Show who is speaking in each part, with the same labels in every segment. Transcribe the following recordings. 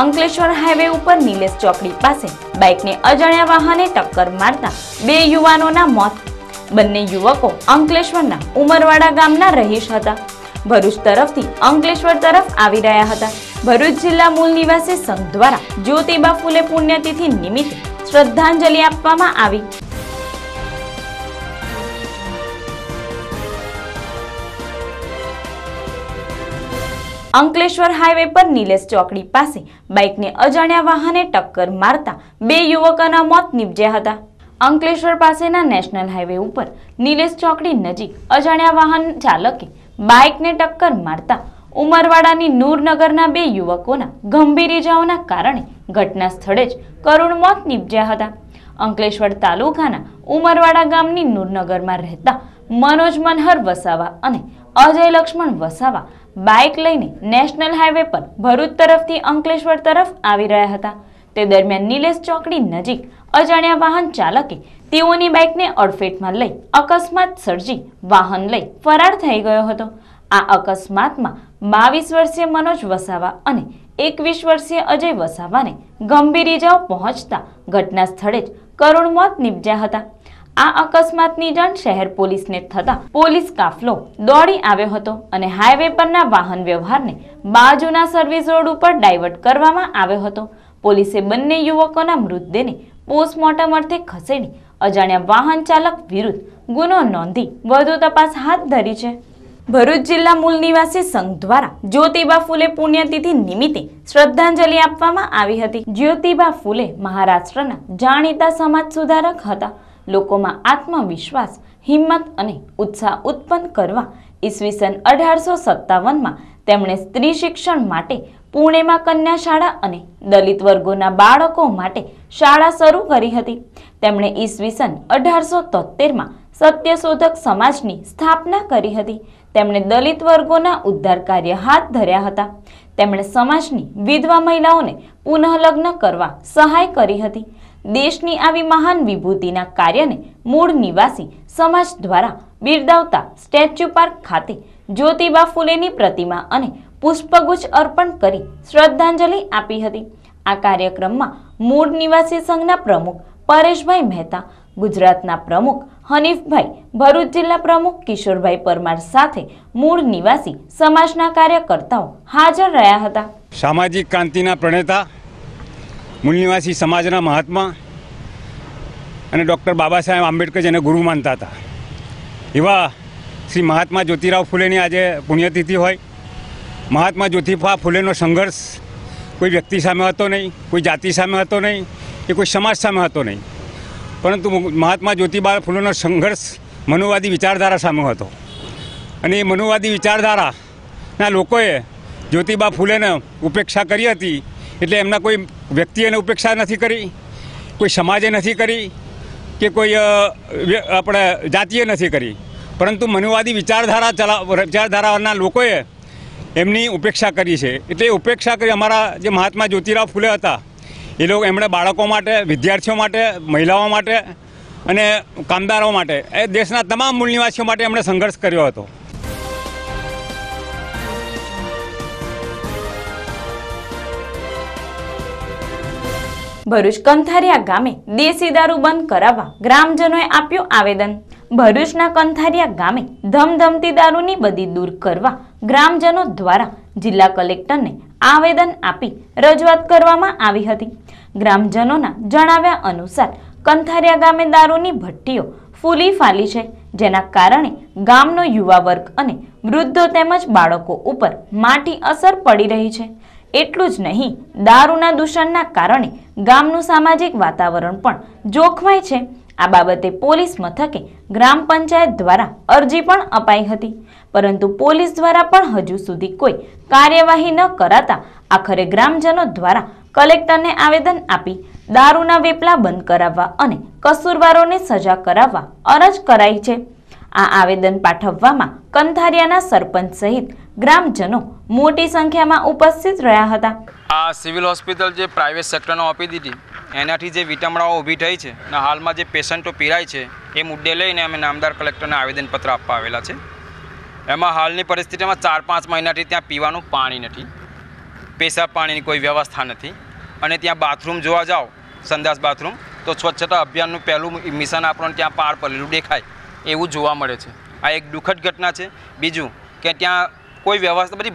Speaker 1: Ankleshwar highway ઉપર નિલેશ ચોકડી પાસે બાઇકને અજાણ્યા વાહને ટક્કર મારતા બે યુવાનોના મોત બંને યુવકો અંકલેશ્વરના ઉમરવાડા ગામના રહીશ હતા ભરૂચ તરફથી અંકલેશ્વર તરફ આવી રહ્યા હતા ભરૂચ જિલ્લા મૂળ નિવાસી સંઘ દ્વારા જ્યોતિબા ફૂલે પુણ્યતિથિ નિમિત્તે શ્રદ્ધાંજલિ આપવામાં આવી અંકલેશ્વર હાઈવે પર નિલેશ ચોકડી પાસે બાઇકને અજાણ્યા વાહને ટક્કર મારતા બે યુવકોના મોત નીપજ્યા હતા અંકલેશ્વર પાસેના નેશનલ હાઈવે ઉપર નિલેશ ચોકડી નજીક અજાણ્યા વાહન ચાલકે બાઇકને ટક્કર મારતા ઉમરવાડાની નૂરનગરના બે યુવકોના ગંભીર ઇજાઓના કારણે ઘટના સ્થળે જ કરુણ મોત નીપજ્યા હતા અંકલેશ્વર તાલુકાના ઉમરવાડા ગામની નૂરનગરમાં રહેતા મનોજ મનહર વસાવા અને અજય લક્ષ્મણ વસાવા બાઇક લઈને નેશનલ હાઈવે પર ભરૂચ તરફથી અંકલેશ્વર તરફ આવી રહ્યા હતા તે દરમિયાન નિલેશ ચોકડી નજીક અજાણ્યા વાહન ચાલકે તેઓની બાઇકને અડફેટમાં લઈ અકસ્માત સર્જી વાહન લઈ ફરાર થઈ ગયો હતો આ અકસ્માતમાં બાવીસ વર્ષીય મનોજ વસાવા અને એકવીસ વર્ષીય અજય વસાવાને ગંભીર ઇજાઓ પહોંચતા ઘટના સ્થળે જ કરુણ મોત નિપજ્યા હતા આ અકસ્માતની જાણ શહેર પોલીસને થતા પોલીસ કાફલો દોડી આવ્યો હતો અને હાઈવે પરના વાહન વ્યવહારને બાજુના સર્વિસ રોડ ઉપર ડાયવર્ટ કરવામાં આવ્યો હતો પોલીસે બંને યુવકોના મૃતદેહને પોસ્ટમોર્ટમ અર્થે ખસેડી અજાણ્યા વાહન ચાલક વિરુદ્ધ ગુનો નોંધી વધુ તપાસ હાથ ધરી છે ભરૂચ જિલ્લા મૂળ નિવાસી સંઘ દ્વારા જ્યોતિબા ફૂલે પુણ્યતિથિ નિમિત્તે શ્રદ્ધાંજલિ આપવામાં આવી હતી જ્યોતિબા ફૂલે મહારાષ્ટ્રના જાણીતા સમાજ સુધારક હતા લોકોમાં આત્મવિશ્વાસ હિંમત અને ઉત્સાહ ઉત્પન્ન કરવા ઈસવીસન અઢારસો સત્તાવનમાં તેમણે સ્ત્રી શિક્ષણ માટે પુણેમાં કન્યા શાળા અને દલિત વર્ગોના બાળકો માટે શાળા શરૂ કરી હતી તેમણે ઈસવીસન અઢારસો તોતેરમાં સત્યશોધક સમાજની સ્થાપના કરી હતી તેમણે દલિત વર્ગોના ઉદ્ધાર કાર્ય હાથ ધર્યા હતા તેમણે સમાજની વિધવા મહિલાઓને પુનઃલગ્ન કરવા સહાય કરી હતી દેશની આવી મહાન વિભૂતિના કાર્યને મૂળ નિવાસી સમાજ દ્વારા બિરદાવતા સ્ટેચ્યુ પાર્ક ખાતે જ્યોતિબા ફુલેની પ્રતિમા અને પુષ્પગુચ્છ અર્પણ કરી શ્રદ્ધાંજલિ આપી હતી આ કાર્યક્રમમાં મૂળ નિવાસી સંઘના પ્રમુખ પરેશભાઈ મહેતા ગુજરાતના પ્રમુખ હનીફભાઈ ભરૂચ જિલ્લા પ્રમુખ કિશોરભાઈ પરમાર સાથે મૂળ નિવાસી સમાજના કાર્યકર્તાઓ હાજર રહ્યા હતા
Speaker 2: સામાજિક ક્રાંતિના પ્રણેતા મૂલનિવાસી સમાજના મહાત્મા અને ડૉક્ટર બાબા સાહેબ આંબેડકર જેને ગુરુ માનતા હતા એવા શ્રી મહાત્મા જ્યોતિરાવ ફૂલેની આજે પુણ્યતિથિ હોય મહાત્મા જ્યોતિભા ફૂલેનો સંઘર્ષ કોઈ વ્યક્તિ સામે હતો નહીં કોઈ જાતિ સામે હતો નહીં કે કોઈ સમાજ સામે હતો નહીં પરંતુ મહાત્મા જ્યોતિબા ફૂલેનો સંઘર્ષ મનોવાદી વિચારધારા સામે હતો અને એ મનોવાદી વિચારધારાના લોકોએ જ્યોતિબા ફૂલેને ઉપેક્ષા કરી હતી એટલે એમના કોઈ વ્યક્તિએ એની ઉપેક્ષા નથી કરી કોઈ સમાજે નથી કરી કે કોઈ આપણે જાતિએ નથી કરી પરંતુ મનુવાદી વિચારધારા ચલા વિચારધારાના લોકોએ એમની ઉપેક્ષા કરી છે એટલે ઉપેક્ષા કરી અમારા જે મહાત્મા જ્યોતિરાવ ફૂલે હતા એ લોકો એમણે બાળકો માટે વિદ્યાર્થીઓ માટે મહિલાઓ માટે અને કામદારો માટે એ દેશના તમામ મૂળ નિવાસીઓ માટે એમણે સંઘર્ષ કર્યો હતો
Speaker 1: ભરૂચ કંથારિયા ગામે દેશી દારૂ બંધ કરાવવા ગ્રામજનોએ આપ્યું આવેદન ભરૂચના કંથારિયા ગામે ધમધમતી દારૂની બદી દૂર કરવા ગ્રામજનો દ્વારા જિલ્લા કલેક્ટરને આવેદન આપી રજૂઆત કરવામાં આવી હતી ગ્રામજનોના જણાવ્યા અનુસાર કંથારિયા ગામે દારૂની ભઠ્ઠીઓ ફૂલી ફાલી છે જેના કારણે ગામનો યુવા વર્ગ અને વૃદ્ધો તેમજ બાળકો ઉપર માટી અસર પડી રહી છે એટલું જ નહીં દારૂના દૂષણના કારણે ગામનું સામાજિક વાતાવરણ પણ જોખમાય છે આ બાબતે પોલીસ મથકે ગ્રામ પંચાયત દ્વારા અરજી પણ અપાઈ હતી પરંતુ પોલીસ દ્વારા પણ હજુ સુધી કોઈ કાર્યવાહી ન કરાતા આખરે ગ્રામજનો દ્વારા કલેક્ટરને આવેદન આપી દારૂના વેપલા બંધ કરાવવા અને કસૂરવારોને સજા કરાવવા અરજ કરાઈ છે આ આવેદન પાઠવવામાં કંથારિયાના સરપંચ સહિત ગ્રામજનો મોટી સંખ્યામાં ઉપસ્થિત રહ્યા હતા
Speaker 3: આ સિવિલ હોસ્પિટલ જે પ્રાઇવેટ સેક્ટરને આપી દીધી એનાથી જે વિટમણાઓ ઊભી થઈ છે અને હાલમાં જે પેશન્ટો પીરાય છે એ મુદ્દે લઈને અમે નામદાર કલેક્ટરને આવેદનપત્ર આપવા આવેલા છે એમાં હાલની પરિસ્થિતિમાં ચાર પાંચ મહિનાથી ત્યાં પીવાનું પાણી નથી પેશાબ પાણીની કોઈ વ્યવસ્થા નથી અને ત્યાં બાથરૂમ જોવા જાઓ સંદાસ બાથરૂમ તો સ્વચ્છતા અભિયાનનું પહેલું મિશન આપણને ત્યાં પાર પડેલું દેખાય એવું જોવા મળે છે આ એક દુઃખદ ઘટના છે બીજું કે ત્યાં કોઈ વ્યવસ્થા બધી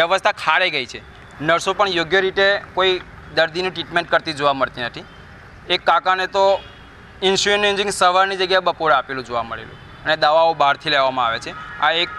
Speaker 3: વ્યવસ્થા ખારે ગઈ છે નર્સો પણ યોગ્ય રીતે કોઈ દર્દીની ટ્રીટમેન્ટ કરતી જોવા મળતી નથી એક કાકાને તો ઇન્સ્યુન ઇન્જિંગ સવારની જગ્યાએ બપોરે આપેલું જોવા મળેલું અને દવાઓ બહારથી લેવામાં આવે છે આ એક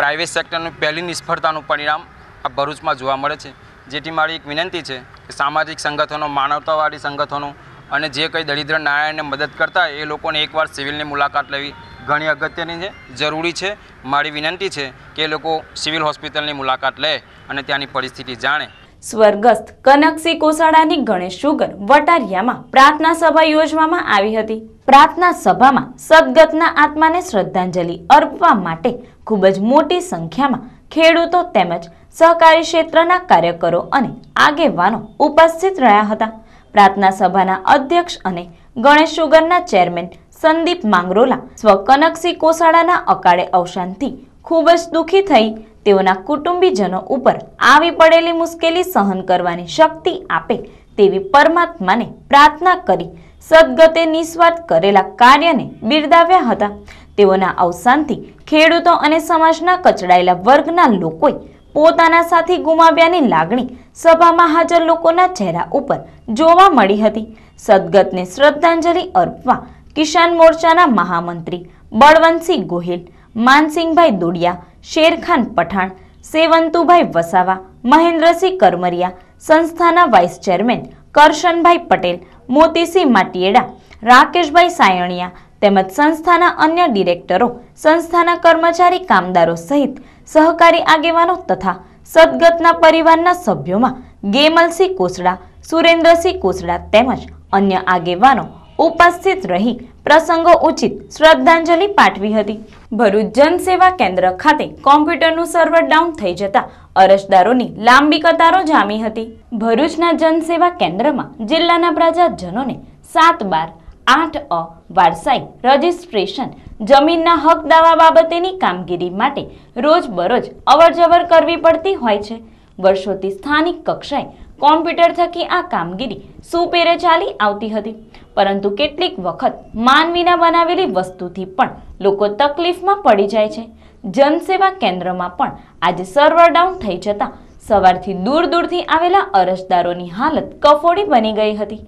Speaker 3: પ્રાઇવેટ સેક્ટરની પહેલી નિષ્ફળતાનું પરિણામ આ ભરૂચમાં જોવા મળે છે જેથી મારી એક વિનંતી છે કે સામાજિક સંગઠનો માનવતાવાળી સંગઠનો અને જે કંઈ દરિદ્ર નારાયણને મદદ કરતા એ લોકોને એકવાર સિવિલની મુલાકાત લેવી ઘણી અગત્યની છે જરૂરી છે મારી વિનંતી છે કે એ લોકો સિવિલ હોસ્પિટલની મુલાકાત લે અને ત્યાંની પરિસ્થિતિ
Speaker 1: જાણે સ્વર્ગસ્થ કનકસિંહ કોસાડાની ગણેશ સુગર વટારિયામાં પ્રાર્થના સભા યોજવામાં આવી હતી પ્રાર્થના સભામાં સદગતના આત્માને શ્રદ્ધાંજલિ અર્પવા માટે ખૂબ જ મોટી સંખ્યામાં ખેડૂતો તેમજ સહકારી ક્ષેત્રના કાર્યકરો અને આગેવાનો ઉપસ્થિત રહ્યા હતા પ્રાર્થના સભાના અધ્યક્ષ અને ગણેશ સુગરના ચેરમેન સંદીપ માંગરોલા સ્વ કનકસિંહ કોસાડાના અકાળે અવસાનથી ખૂબ જ દુઃખી થઈ તેઓના કુટુંબીજનો ઉપર આવી પડેલી મુશ્કેલી સહન કરવાની શક્તિ આપે તેવી પરમાત્માને પ્રાર્થના કરી સદગતે નિસ્વાર્થ કરેલા કાર્યને બિરદાવ્યા હતા તેઓના અવસાનથી ખેડૂતો અને સમાજના કચડાયેલા વર્ગના લોકોએ પોતાના સાથી ગુમાવ્યાની લાગણી સભામાં હાજર લોકોના ચહેરા ઉપર જોવા મળી હતી સદગતને શ્રદ્ધાંજલિ અર્પવા કિશાન મોરચાના મહામંત્રી બળવંતસિંહ ગોહિલ માનસિંહભાઈ દોડિયા શેરખાન પઠાણ સેવંતુભાઈ વસાવા મહેન્દ્રસિંહ કરમરિયા સંસ્થાના વાઇસ ચેરમેન કરશનભાઈ પટેલ મોતીસિંહ માટીએડા રાકેશભાઈ સાયણિયા તેમજ સંસ્થાના અન્ય ડિરેક્ટરો સંસ્થાના કર્મચારી કામદારો સહિત સહકારી આગેવાનો તથા સદગતના પરિવારના સભ્યોમાં ગેમલસિંહ કોસડા સુરેન્દ્રસિંહ કોસડા તેમજ અન્ય આગેવાનો ઉપસ્થિત રહી પ્રસંગો ઉચિત શ્રદ્ધાંજલિ પાઠવી હતી ભરૂચ જનસેવા કેન્દ્ર ખાતે કોમ્પ્યુટરનું સર્વર ડાઉન થઈ જતા અરજદારોની લાંબી કતારો જામી હતી ભરૂચના જનસેવા કેન્દ્રમાં જિલ્લાના પ્રજાજનોને સાત બાર આઠ અ વારસાઈ રજિસ્ટ્રેશન જમીનના હક દાવા બાબતેની કામગીરી માટે રોજબરોજ અવરજવર કરવી પડતી હોય છે વર્ષોથી સ્થાનિક કક્ષાએ કોમ્પ્યુટર થકી આ કામગીરી સુપેરે ચાલી આવતી હતી પરંતુ કેટલીક વખત માનવીના બનાવેલી વસ્તુથી પણ લોકો તકલીફમાં પડી જાય છે જનસેવા કેન્દ્રમાં પણ આજે સર્વર ડાઉન થઈ જતા સવારથી દૂર દૂરથી આવેલા અરજદારોની હાલત કફોડી બની ગઈ હતી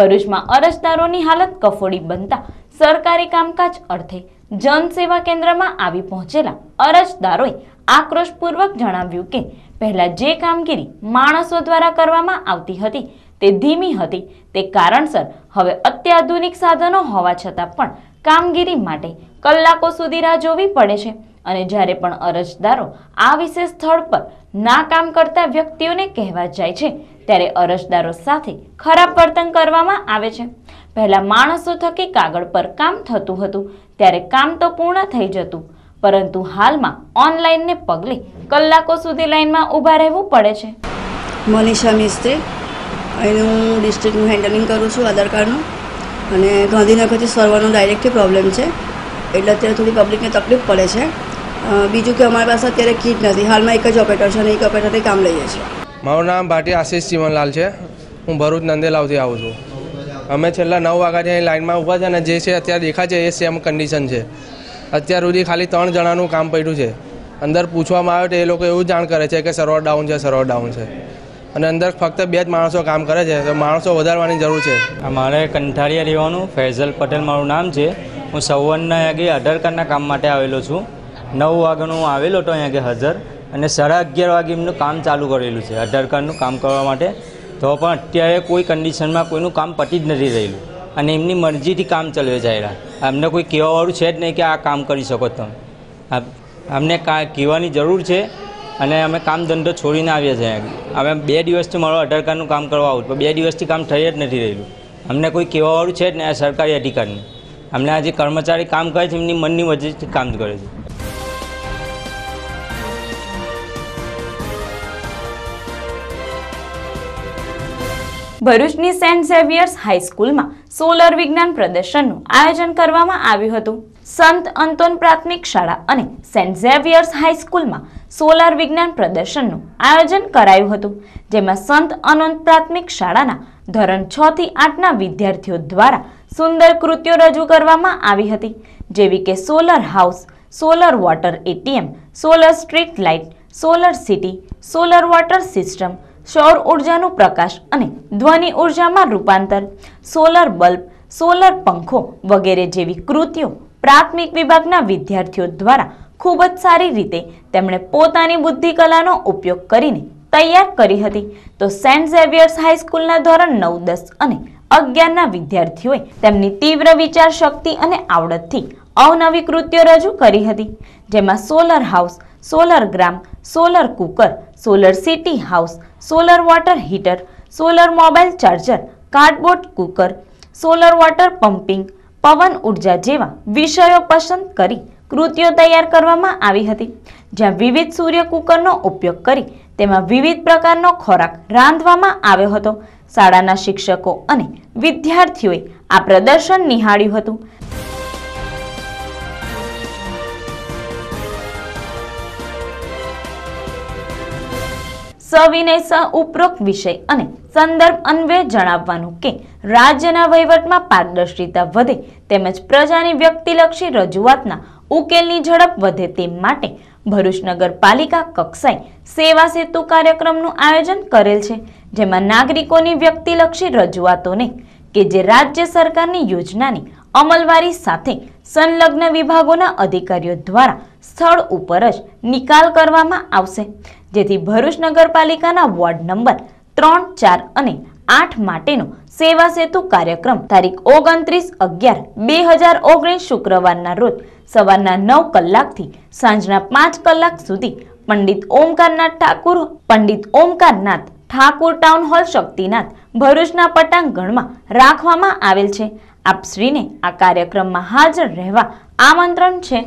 Speaker 1: ભરૂચમાં અરજદારોની હાલત કફોડી બનતા સરકારી કામકાજ અર્થે જનસેવા કેન્દ્રમાં આવી પહોંચેલા અરજદારોએ આક્રોશપૂર્વક જણાવ્યું કે પહેલાં જે કામગીરી માણસો દ્વારા કરવામાં આવતી હતી તે ધીમી હતી તે કારણસર હવે અત્યાધુનિક સાધનો હોવા છતાં પણ કામગીરી માટે કલાકો સુધી રાહ જોવી પડે છે અને જ્યારે પણ અરજદારો આ વિશે સ્થળ પર ના કામ કરતા વ્યક્તિઓને કહેવા જાય છે ત્યારે અરજદારો સાથે ખરાબ વર્તન કરવામાં આવે છે પહેલાં માણસો થકી કાગળ પર કામ થતું હતું ત્યારે કામ તો પૂર્ણ થઈ જતું પરંતુ હાલમાં ઓનલાઈનને પગલે કલાકો સુધી લાઈનમાં ઊભા રહેવું પડે છે મનીષા મિસ્ત્રી અહીંનું હું ડિસ્ટ્રિક્ટનું હેન્ડલિંગ કરું છું આધાર
Speaker 2: કાર્ડનું અને ગાંધીનગરથી સર્વરનો ડાયરેક્ટલી પ્રોબ્લેમ છે એટલે અત્યારે થોડી પબ્લિકને તકલીફ પડે છે બીજું કે અમારી પાસે અત્યારે કીટ નથી હાલમાં એક જ ઓપરેટર છે અને એક ઓપરેટરથી કામ લઈએ છીએ
Speaker 3: મારું નામ ભાટી આશીષ ચીમનલાલ છે હું ભરૂચ નંદેલાવથી આવું છું અમે છેલ્લા નવ વાગ્યાથી લાઇનમાં ઊભા છે અને જે છે અત્યારે દેખાય છે એ સેમ કન્ડિશન છે અત્યાર સુધી ખાલી ત્રણ જણાનું કામ પડ્યું છે અંદર પૂછવામાં આવે તો એ લોકો એવું જાણ કરે છે કે સર્વર ડાઉન છે સર્વર ડાઉન છે અને અંદર ફક્ત બે જ માણસો કામ કરે છે તો માણસો વધારવાની જરૂર છે મારે કંઠારીયા રહેવાનું ફૈઝલ પટેલ મારું નામ છે હું સવારના આગળ અઢાર કાર્ડના કામ માટે આવેલો છું નવ વાગ્યાનો હું આવેલો હતો અહીંયા હાજર અને સાડા અગિયાર વાગે એમનું કામ ચાલુ કરેલું છે અઢાર કાર્ડનું કામ કરવા માટે તો પણ અત્યારે કોઈ કન્ડિશનમાં કોઈનું કામ પતી જ નથી રહેલું અને એમની મરજીથી કામ ચલાવે જાય અમને કોઈ કહેવાવાળું છે જ નહીં કે આ કામ કરી શકો તમે અમને કા કહેવાની જરૂર છે અને અમે કામ ધંધો છોડીને આવ્યા છે અમે બે દિવસથી મારો આધાર કાર્ડનું કામ કરવા આવું પણ બે દિવસથી કામ થઈ જ નથી રહેલું અમને કોઈ કહેવાવાળું છે જ નહીં આ સરકારી અધિકારીને અમને આ જે કર્મચારી કામ કરે છે એમની મનની મરજીથી કામ કરે છે
Speaker 1: ભરૂચની સેન્ટ ઝેવિયર્સ હાઈસ્કૂલમાં સોલર વિજ્ઞાન પ્રદર્શનનું આયોજન કરવામાં આવ્યું હતું સંત અંતોન પ્રાથમિક શાળા અને સેન્ટ ઝેવિયર્સ હાઈસ્કૂલમાં સોલર વિજ્ઞાન પ્રદર્શનનું આયોજન કરાયું હતું જેમાં સંત અનંત પ્રાથમિક શાળાના ધોરણ છ થી આઠના વિદ્યાર્થીઓ દ્વારા સુંદર કૃત્યો રજૂ કરવામાં આવી હતી જેવી કે solar house solar water ATM solar street light solar city solar water system સૌર ઉર્જાનું પ્રકાશ અને ધ્વનિ ઉર્જામાં રૂપાંતર સોલર બલ્બ સોલર પંખો વગેરે જેવી કૃતિઓ પ્રાથમિક વિભાગના વિદ્યાર્થીઓ દ્વારા ખૂબ જ સારી રીતે તેમણે પોતાની બુદ્ધિકલાનો ઉપયોગ કરીને તૈયાર કરી હતી તો સેન્ટ ઝેવિયર્સ હાઈસ્કૂલના ધોરણ નવ દસ અને અગિયારના વિદ્યાર્થીઓએ તેમની તીવ્ર વિચાર શક્તિ અને આવડતથી અવનવી કૃત્યો રજૂ કરી હતી જેમાં સોલર હાઉસ સોલર ગ્રામ solar cooker solar city house solar water heater solar mobile charger cardboard cooker solar water pumping પવન ઉર્જા જેવા વિષયો પસંદ કરી કૃતિઓ તૈયાર કરવામાં આવી હતી જ્યાં વિવિધ સૂર્ય કુકરનો ઉપયોગ કરી તેમાં વિવિધ પ્રકારનો ખોરાક રાંધવામાં આવ્યો હતો શાળાના શિક્ષકો અને વિદ્યાર્થીઓએ આ પ્રદર્શન નિહાળ્યું હતું સવિનય સ ઉપરોક્ત અને સંદર્ભ અન્વયે જણાવવાનું કે રાજ્યના વહીવટમાં પારદર્શિતા વધે તેમજ પ્રજાની વ્યક્તિલક્ષી રજૂઆતના ઉકેલની ઝડપ વધે તે માટે ભરૂચ નગરપાલિકા કક્ષાએ સેવા સેતુ કાર્યક્રમનું આયોજન કરેલ છે જેમાં નાગરિકોની વ્યક્તિલક્ષી રજૂઆતોને કે જે રાજ્ય સરકારની યોજનાની અમલવારી સાથે સંલગ્ન વિભાગોના અધિકારીઓ દ્વારા સ્થળ ઉપર જ નિકાલ કરવામાં આવશે જેથી ભરૂચ નગરપાલિકાના વોર્ડ નંબર ત્રણ ચાર અને આઠ માટેનો સેવા સેતુ કાર્યક્રમ તારીખ ઓગણત્રીસ અગિયાર બે હજાર ઓગણીસ શુક્રવારના રોજ સવારના નવ કલાકથી સાંજના પાંચ કલાક સુધી પંડિત ઓમકારનાથ ઠાકુર પંડિત ઓમકારનાથ ઠાકુર ટાઉન હોલ શક્તિનાથ ભરૂચના પટાંગણમાં રાખવામાં આવેલ છે આપશ્રીને આ કાર્યક્રમમાં હાજર રહેવા આમંત્રણ છે